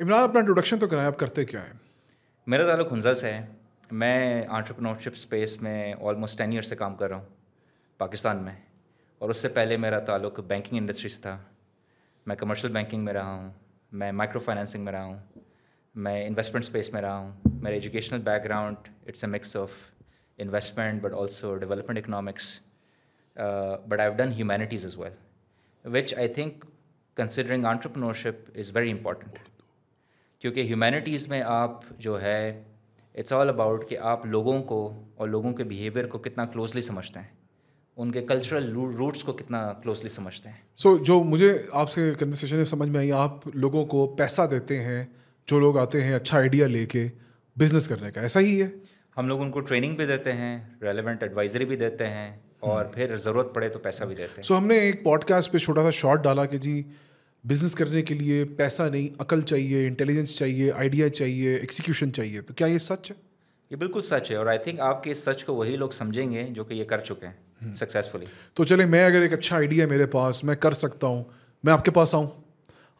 इमरान अपना इंट्रोडक्शन तो कराया आप करते क्या है मेरा ताल्लुक हंजा से है मैं आंट्रप्रनोरशिप स्पेस में ऑलमोस्ट टेन ईयर से काम कर रहा हूँ पाकिस्तान में और उससे पहले मेरा ताल्लुक बैंकिंग इंडस्ट्री से था मैं कमर्शियल बैंकिंग में रहा हूँ मैं माइक्रो फाइनेंसिंग में रहा हूँ मैं इन्वेस्टमेंट स्पेस में रहा हूँ मेरा educational background it's a mix of investment but also development economics but I have done humanities is well which I think considering entrepreneurship is very important क्योंकि ह्यूमैनिटीज़ में आप जो है इट्स ऑल अबाउट कि आप लोगों को और लोगों के बिहेवियर को कितना क्लोजली समझते हैं उनके कल्चरल रूट्स को कितना क्लोजली समझते हैं सो so, जो मुझे आपसे कन्वर्सेशन में समझ में आई आप लोगों को पैसा देते हैं जो लोग आते हैं अच्छा आइडिया लेके बिजनेस करने का ऐसा ही है हम लोग उनको ट्रेनिंग भी देते हैं रेलिवेंट एडवाइजरी भी देते हैं और हम्म। फिर ज़रूरत पड़े तो पैसा भी देते हैं सो so, हमने एक पॉडकास्ट पे छोटा सा शॉर्ट डाला कि जी बिजनेस करने के लिए पैसा नहीं अकल चाहिए इंटेलिजेंस चाहिए आइडिया चाहिए एक्सिक्यूशन चाहिए तो क्या ये सच है ये बिल्कुल सच है और आई थिंक आपके इस सच को वही लोग समझेंगे जो कि ये कर चुके हैं सक्सेसफुली हम्म। तो चले मैं अगर एक अच्छा आइडिया मेरे पास मैं कर सकता हूँ मैं आपके पास आऊँ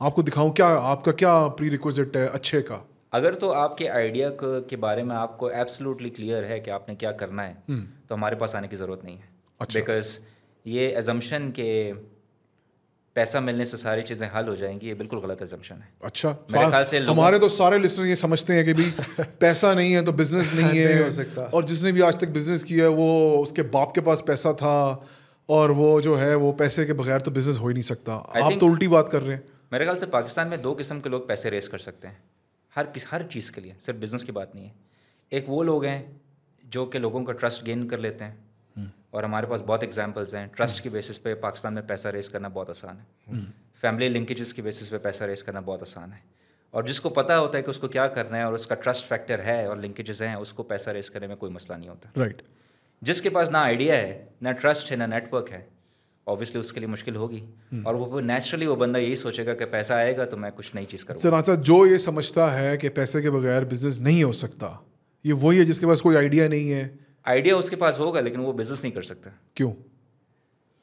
आपको दिखाऊँ क्या आपका क्या प्री रिक्वेजिट है अच्छे का अगर तो आपके आइडिया के बारे में आपको एब्सोलूटली क्लियर है कि आपने क्या करना है हम्म। तो हमारे पास आने की ज़रूरत नहीं है बिकॉज अच्छा। ये एजम्पन के पैसा मिलने से सारी चीज़ें हल हो जाएंगी ये बिल्कुल गलत एजम्पन है अच्छा मेरे हाँ, ख्याल से हमारे तो सारे लिस्टर ये समझते हैं कि भी पैसा नहीं है तो बिजनेस नहीं है हो सकता और जिसने भी आज तक बिजनेस किया है वो उसके बाप के पास पैसा था और वो जो है वो पैसे के बगैर तो बिजनेस हो ही नहीं सकता I आप तो उल्टी बात कर रहे हैं मेरे ख्याल से पाकिस्तान में दो किस्म के लोग पैसे रेस कर सकते हैं हर किस हर चीज़ के लिए सिर्फ बिजनेस की बात नहीं है एक वो लोग हैं जो कि लोगों का ट्रस्ट गेन कर लेते हैं और हमारे पास बहुत एग्जाम्पल्स हैं ट्रस्ट की बेसिस पे पाकिस्तान में पैसा रेस करना बहुत आसान है फैमिली हम्म। लिंकेजेस की बेसिस पे पैसा रेस करना बहुत आसान है और जिसको पता होता है कि उसको क्या करना है और उसका ट्रस्ट फैक्टर है और लिंकेजेस हैं उसको पैसा रेस करने में कोई मसला नहीं होता राइट right. जिसके पास ना आइडिया है ना ट्रस्ट है ना नेटवर्क है ऑब्वियसली उसके लिए मुश्किल होगी hmm. और वो नेचुरली वो बंदा यही सोचेगा कि पैसा आएगा तो मैं कुछ नई चीज़ करूँगा अच्छा, जो ये समझता है कि पैसे के बगैर बिजनेस नहीं हो सकता ये वही है जिसके पास कोई आइडिया नहीं है आइडिया उसके पास होगा लेकिन वो बिजनेस नहीं कर सकता क्यों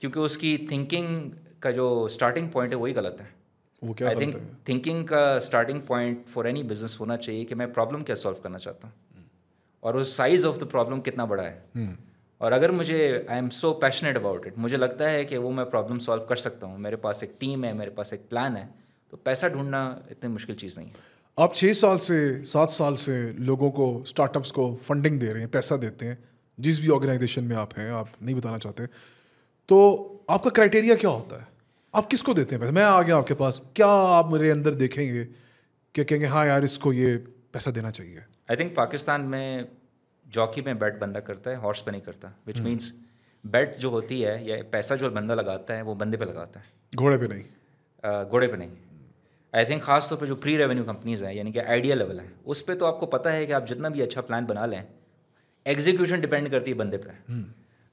क्योंकि उसकी थिंकिंग का जो स्टार्टिंग पॉइंट है वही गलत है वो क्या आई थिंक थिंकिंग का starting point for any business होना चाहिए कि मैं प्रॉब्लम क्या सॉल्व करना चाहता हूँ हम्म। और उस साइज ऑफ द प्रॉब्लम कितना बड़ा है हम्म। और अगर मुझे I am so passionate about it मुझे लगता है कि वो मैं प्रॉब्लम सॉल्व कर सकता हूँ मेरे पास एक टीम है मेरे पास एक प्लान है तो पैसा ढूंढना इतनी मुश्किल चीज़ नहीं है आप छः साल से सात साल से लोगों को स्टार्टअप्स को फंडिंग दे रहे हैं पैसा देते हैं जिस भी ऑर्गेनाइजेशन में आप हैं आप नहीं बताना चाहते तो आपका क्राइटेरिया क्या होता है आप किसको देते हैं मैं आ गया आपके पास क्या आप मेरे अंदर देखेंगे कि कहेंगे हाँ यार इसको ये पैसा देना चाहिए आई थिंक पाकिस्तान में जॉकी में बैट बंदा करता है हॉर्स पे नहीं करता विच मीन्स हम्म। बैट जो होती है या पैसा जो बंदा लगाता है वो बंदे पे लगाता है घोड़े पे नहीं घोड़े पे नहीं आई थिंक खासतौर पर जो प्री रेवेन्यू कंपनीज हैं यानी कि आइडिया लेवल है उस पर तो आपको पता है कि आप जितना भी अच्छा प्लान बना लें एग्जीक्यूशन डिपेंड करती है बंदे पे हम्म।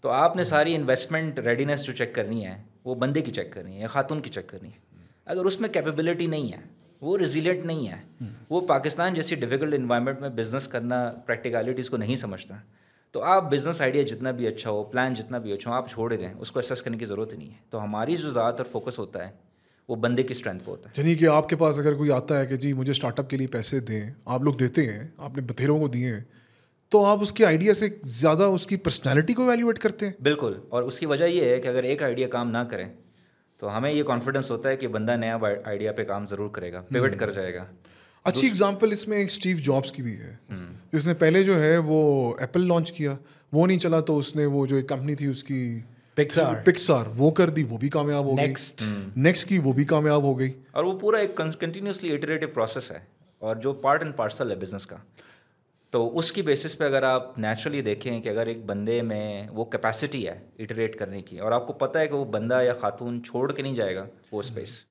तो आपने सारी इन्वेस्टमेंट रेडीनेस जो चेक करनी है वो बंदे की चेक करनी है या खातून की चेक करनी है अगर उसमें कैपेबिलिटी नहीं है वो रिजिलेंट नहीं है हम्म। वो पाकिस्तान जैसी डिफ़िकल्ट इन्वायरमेंट में बिज़नेस करना प्रैक्टिकलिटीज़ को नहीं समझता तो आप बिज़नेस आइडिया जितना भी अच्छा हो प्लान जितना भी अच्छा हो आप छोड़ दें उसको एक्सेस करने की ज़रूरत नहीं है तो हमारी जो ज़्यादातर फोकस होता है वो बंदे की स्ट्रेंथ को होता है यानी कि आपके पास अगर कोई आता है कि जी मुझे स्टार्टअप के लिए पैसे दें आप लोग देते हैं आपने बथेरों को दिए हैं तो आप उसके आइडिया से ज़्यादा उसकी पर्सनैलिटी को वैल्यूएट करते हैं बिल्कुल और उसकी वजह यह है कि अगर एक आइडिया काम ना करें तो हमें ये कॉन्फिडेंस होता है कि बंदा नया आइडिया पे काम ज़रूर करेगा पिवट हम्म। कर जाएगा अच्छी एग्जाम्पल इसमें एक स्टीव जॉब्स की भी है हम्म। जिसने पहले जो है वो एप्पल लॉन्च किया वो नहीं चला तो उसने वो जो एक कंपनी थी उसकी पिक्सार पिक्सार वो कर दी वो भी कामयाब हो नेक्स्ट हम्म। नेक्स्ट की वो भी कामयाब हो गई और वो पूरा एक कंटिन्यूसली इटरेटिव प्रोसेस है और जो पार्ट एंड पार्सल है बिजनेस का तो उसकी बेसिस पे अगर आप नेचुरली देखें कि अगर एक बंदे में वो कैपेसिटी है इटरेट करने की और आपको पता है कि वो बंदा या खातून छोड़ के नहीं जाएगा वो स्पेस